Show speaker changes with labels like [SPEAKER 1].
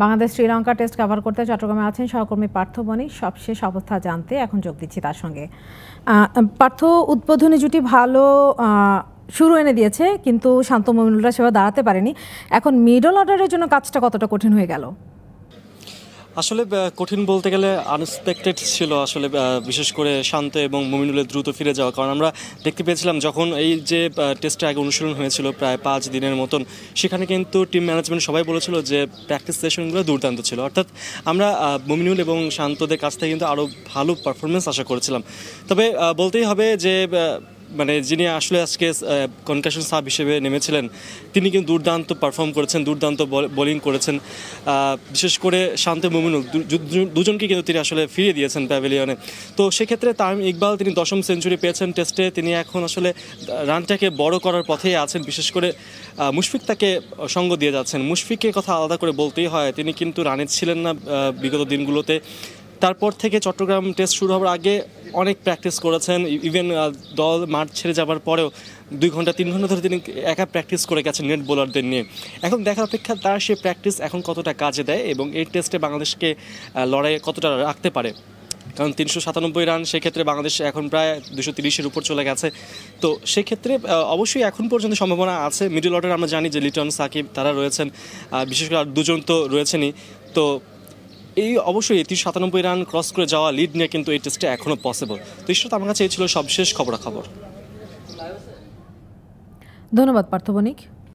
[SPEAKER 1] Bangladesh Sri Lanka test cover করতে চট্টগ্রামে আছেন সহকর্মী পার্থ বনি সবশেষ অবস্থা জানতে এখন যোগ দিচ্ছি তার সঙ্গে পার্থ উদ্বোধনী জুটি ভালো শুরু এনে দিয়েছে কিন্তু শান্ত মমিনুলরা সেবা দাঁড়াতে পারেনি এখন মিডল অর্ডারের জন্য কাজটা কতটা কঠিন হয়ে গেল
[SPEAKER 2] আসলে কঠিন বলতে গেলে আনএক্সপেক্টেড ছিল আসলে বিশেষ করে শান্ত এবং মমিনুলের দ্রুত ফিরে যাওয়া কারণ আমরা দেখতে পেয়েছিলাম যখন এই যে টেস্টটা আগে অনুশীলন হয়েছিল প্রায় পাঁচ দিনের মতন সেখানে কিন্তু টিম ম্যানেজমেন্ট সবাই বলেছিল যে প্র্যাকটিস সেশনগুলো দুর্দান্ত ছিল অর্থাৎ আমরা মমিনুল এবং শান্তদের কাছ থেকে কিন্তু আরও ভালো পারফরমেন্স আশা করেছিলাম তবে বলতেই হবে যে মানে যিনি আসলে আজকে কনকাশন সাব হিসেবে নেমেছিলেন তিনি কিন্তু দুর্দান্ত পারফর্ম করেছেন দুর্দান্ত বোলিং করেছেন বিশেষ করে শান্ত মুমিনুল দুজনকে কিন্তু তিনি আসলে ফিরিয়ে দিয়েছেন প্যাভিলিয়নে তো সেক্ষেত্রে তামিম ইকবাল তিনি দশম সেঞ্চুরি পেয়েছেন টেস্টে তিনি এখন আসলে রানটাকে বড় করার পথেই আছেন বিশেষ করে মুশফিক তাকে সঙ্গ দিয়ে যাচ্ছেন মুশফিকের কথা আলাদা করে বলতেই হয় তিনি কিন্তু রানে ছিলেন না বিগত দিনগুলোতে তারপর থেকে চট্টগ্রাম টেস্ট শুরু হওয়ার আগে অনেক প্র্যাকটিস করেছেন ইভেন e- দল মাঠ ছেড়ে যাবার পরেও দুই ঘন্টা তিন ঘন্টা ধরে তিনি একা প্র্যাকটিস করে গেছেন নেট বোলারদের নিয়ে এখন দেখা অপেক্ষা তার সে প্র্যাকটিস এখন কতটা কাজে দেয় এবং এই টেস্টে বাংলাদেশকে লড়াইয়ে কতটা রাখতে পারে কারণ তিনশো সাতানব্বই রান সেক্ষেত্রে বাংলাদেশ এখন প্রায় দুশো তিরিশের উপর চলে গেছে তো সেক্ষেত্রে অবশ্যই এখন পর্যন্ত সম্ভাবনা আছে মিডল অর্ডার আমরা জানি যে লিটন সাকিব তারা রয়েছেন বিশেষ করে আর দুজন তো রয়েছেনই তো এই অবশ্যই তিনশো সাতানব্বই রান ক্রস করে যাওয়া লিড নিয়ে কিন্তু এই টেস্টে এখনও পসিবল তো ঈশ্বর আমার কাছে এই ছিল সবশেষ খবরাখবর
[SPEAKER 1] ধন্যবাদ পার্থ বণিক